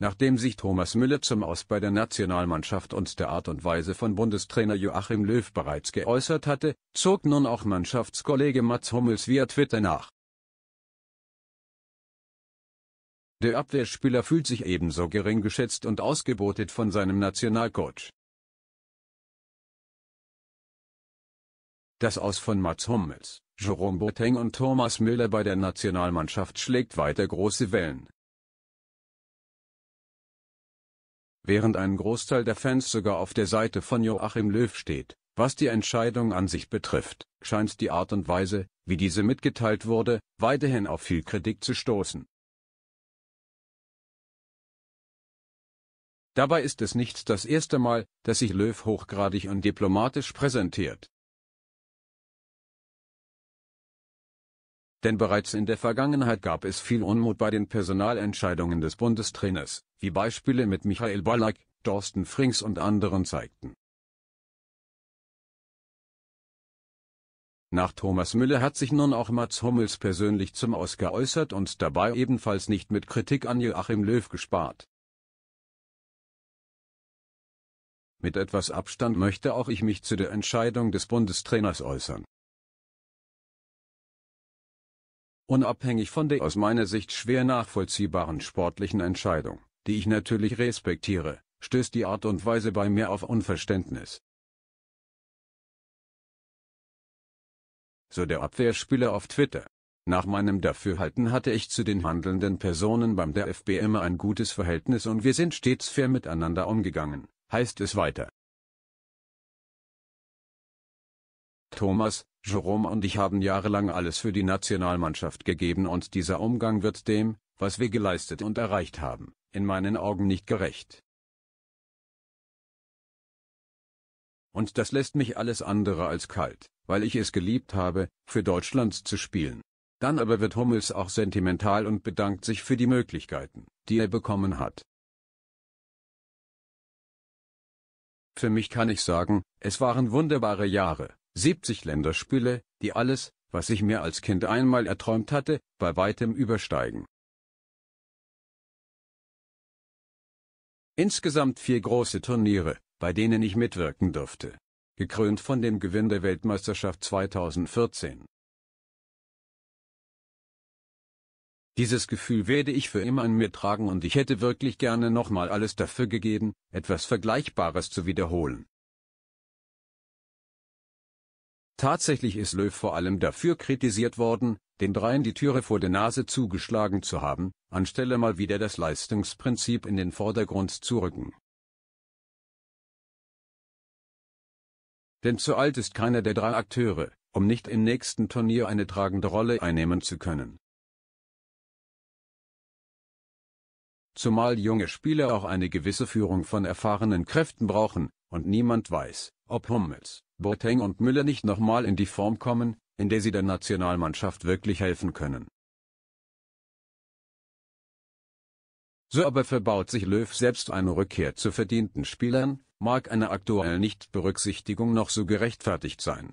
Nachdem sich Thomas Müller zum Aus bei der Nationalmannschaft und der Art und Weise von Bundestrainer Joachim Löw bereits geäußert hatte, zog nun auch Mannschaftskollege Mats Hummels via Twitter nach. Der Abwehrspieler fühlt sich ebenso gering geschätzt und ausgebotet von seinem Nationalcoach. Das Aus von Mats Hummels, Jerome Boateng und Thomas Müller bei der Nationalmannschaft schlägt weiter große Wellen. während ein Großteil der Fans sogar auf der Seite von Joachim Löw steht. Was die Entscheidung an sich betrifft, scheint die Art und Weise, wie diese mitgeteilt wurde, weiterhin auf viel Kritik zu stoßen. Dabei ist es nicht das erste Mal, dass sich Löw hochgradig und diplomatisch präsentiert. Denn bereits in der Vergangenheit gab es viel Unmut bei den Personalentscheidungen des Bundestrainers, wie Beispiele mit Michael Ballack, Thorsten Frings und anderen zeigten. Nach Thomas Müller hat sich nun auch Mats Hummels persönlich zum Aus geäußert und dabei ebenfalls nicht mit Kritik an Joachim Löw gespart. Mit etwas Abstand möchte auch ich mich zu der Entscheidung des Bundestrainers äußern. Unabhängig von der aus meiner Sicht schwer nachvollziehbaren sportlichen Entscheidung, die ich natürlich respektiere, stößt die Art und Weise bei mir auf Unverständnis. So der Abwehrspieler auf Twitter. Nach meinem Dafürhalten hatte ich zu den handelnden Personen beim DFB immer ein gutes Verhältnis und wir sind stets fair miteinander umgegangen, heißt es weiter. Thomas, Jerome und ich haben jahrelang alles für die Nationalmannschaft gegeben und dieser Umgang wird dem, was wir geleistet und erreicht haben, in meinen Augen nicht gerecht. Und das lässt mich alles andere als kalt, weil ich es geliebt habe, für Deutschland zu spielen. Dann aber wird Hummels auch sentimental und bedankt sich für die Möglichkeiten, die er bekommen hat. Für mich kann ich sagen, es waren wunderbare Jahre. 70 Länderspiele, die alles, was ich mir als Kind einmal erträumt hatte, bei weitem übersteigen. Insgesamt vier große Turniere, bei denen ich mitwirken durfte, gekrönt von dem Gewinn der Weltmeisterschaft 2014. Dieses Gefühl werde ich für immer in mir tragen und ich hätte wirklich gerne nochmal alles dafür gegeben, etwas Vergleichbares zu wiederholen. Tatsächlich ist Löw vor allem dafür kritisiert worden, den Dreien die Türe vor der Nase zugeschlagen zu haben, anstelle mal wieder das Leistungsprinzip in den Vordergrund zu rücken. Denn zu alt ist keiner der drei Akteure, um nicht im nächsten Turnier eine tragende Rolle einnehmen zu können. Zumal junge Spieler auch eine gewisse Führung von erfahrenen Kräften brauchen, und niemand weiß, ob Hummels, Boateng und Müller nicht nochmal in die Form kommen, in der sie der Nationalmannschaft wirklich helfen können. So aber verbaut sich Löw selbst eine Rückkehr zu verdienten Spielern, mag eine aktuell Nichtberücksichtigung noch so gerechtfertigt sein.